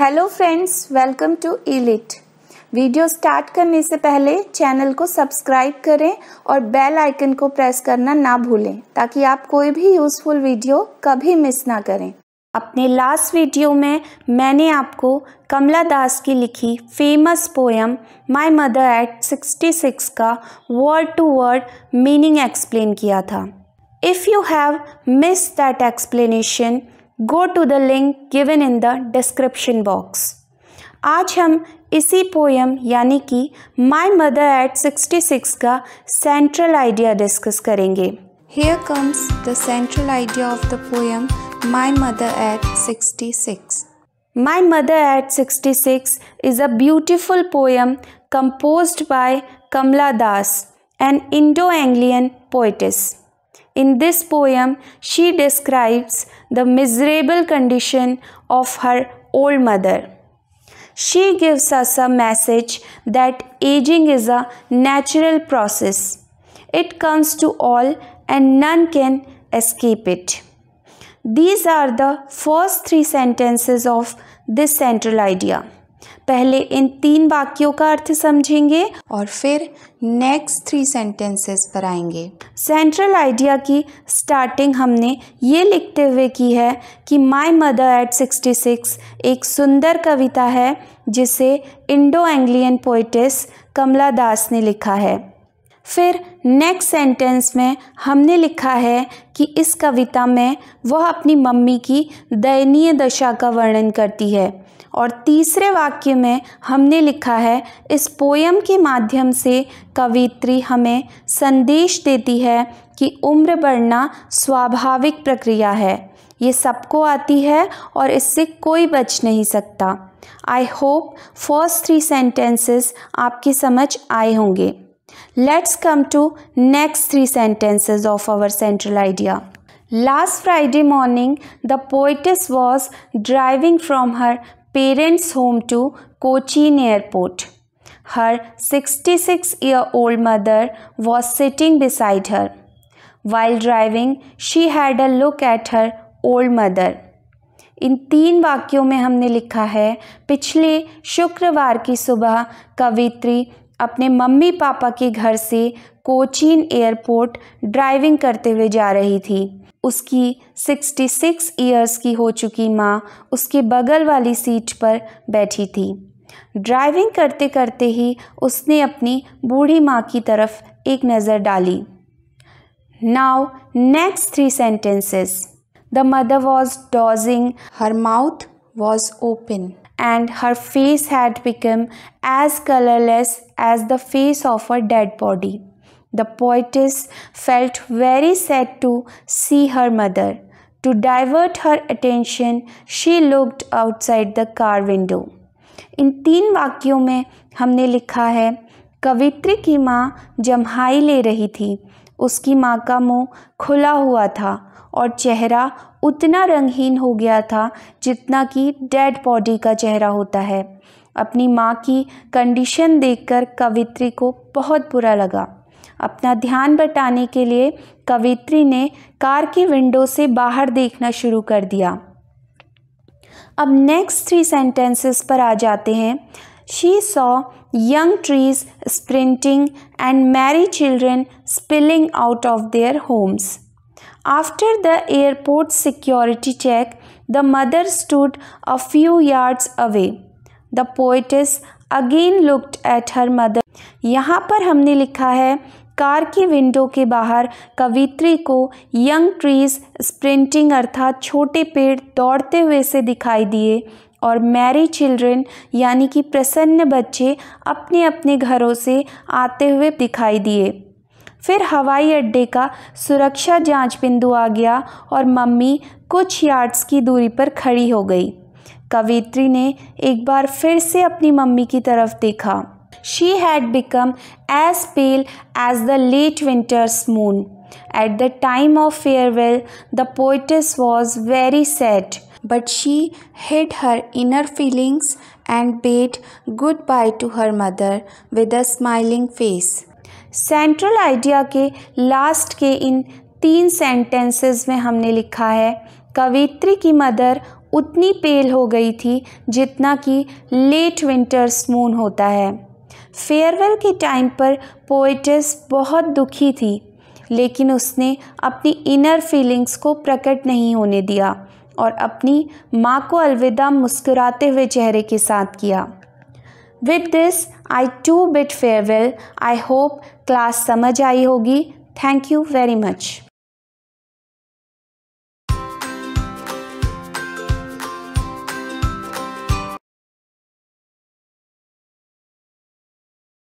Hello friends welcome to elite video start करने से पहले चैनल को सब्सक्राइब करें और बेल आइकन को प्रेस करना ना भूलें ताकि आप कोई भी यूज़फुल वीडियो कभी मिस ना करें अपने लास्ट वीडियो में मैंने आपको कमला दास की लिखी famous poem My Mother at 66 का word to word meaning explain किया था if you have miss that explanation go to the link given in the description box आज हम इसी पोयम यानी कि माई मदर एट 66 का सेंट्रल आइडिया डिस्कस करेंगे here comes the central idea of the poem My Mother at 66 My Mother at 66 is a beautiful poem composed by Kamala Das, an Indo-Anglian poetess. In this poem, she describes the miserable condition of her old mother. She gives us a message that aging is a natural process. It comes to all and none can escape it. These are the first three sentences of this central idea. पहले इन तीन वाक्यों का अर्थ समझेंगे और फिर next three sentences पर आएंगे central idea की स्टार्टिंग हमने ये लिखते हुए की है कि माय मदर एट 66 एक सुंदर कविता है जिसे इंडो एंग्लियन पोइटिस कमला दास ने लिखा है फिर नेक्स्ट सेंटेंस में हमने लिखा है कि इस कविता में वह अपनी मम्मी की दयनीय दशा का वर्णन करती है और तीसरे वाक्य में हमने लिखा है इस पोयम के माध्यम से कवित्री हमें संदेश देती है कि उम्र बढ़ना स्वाभाविक प्रक्रिया है ये सबको आती है और इससे कोई बच नहीं सकता I hope first three sentences आपकी समझ आए होंगे Let's come to next three sentences of our central idea. Last Friday morning, the poetess was driving from her parents' home to Cochin airport. Her 66-year-old mother was sitting beside her. While driving, she had a look at her old mother. इन तीन वाक्यों में हमने लिखा है पिछले शुक्रवार की सुबह कवित्री अपने मम्मी पापा के घर से कोचीन एयरपोर्ट ड्राइविंग करते हुए जा रही थी उसकी 66 ईयर्स की हो चुकी माँ उसके बगल वाली सीट पर बैठी थी ड्राइविंग करते करते ही उसने अपनी बूढ़ी माँ की तरफ एक नज़र डाली now next three sentences the mother was dozing her mouth was open and her face had become as colourless as the face of a dead body. The poetess felt very sad to see her mother. To divert her attention, she looked outside the car window. इन तीन वाक्यों में हमने लिखा है कवित्री की माँ जम्हाई ले रही थी उसकी माँ का मुंह खुला हुआ था और चेहरा उतना रंगहीन हो गया था जितना कि डेड बॉडी का चेहरा होता है अपनी माँ की कंडीशन देखकर कवित्री को बहुत बुरा लगा अपना ध्यान बटाने के लिए कवित्री ने कार की विंडो से बाहर देखना शुरू कर दिया अब नेक्स्ट थ्री सेंटेंसेस पर आ जाते हैं she saw young trees sprinting and merry children spilling out of their homes after the airport security check the mother stood a few yards away the poetess again looked at her mother यहाँ पर हमने लिखा है car की window के बाहर कवित्री को young trees sprinting अर्थात छोटे पेड़ दौड़ते हुए से दिखाई दिए और मैरी चिल्ड्रन यानी कि प्रसन्न बच्चे अपने अपने घरों से आते हुए दिखाई दिए फिर हवाई अड्डे का सुरक्षा जांच बिंदु आ गया और मम्मी कुछ यार्ड्स की दूरी पर खड़ी हो गई कवित्री ने एक बार फिर से अपनी मम्मी की तरफ देखा she had become as pale as the late winter's moon at the time of farewell the poetess was very sad but she she her inner feelings and bade good goodbye to her mother with a smiling face central idea के last के इन तीन sentences में हमने लिखा है कवित्री की mother उतनी पेल हो गई थी जितना कि लेट विंटर्स मून होता है फेयरवेल के टाइम पर पोइटस बहुत दुखी थी लेकिन उसने अपनी इनर फीलिंग्स को प्रकट नहीं होने दिया और अपनी माँ को अलविदा मुस्कुराते हुए चेहरे के साथ किया with this I too bid farewell I hope class समझ आई होगी थैंक यू वेरी मच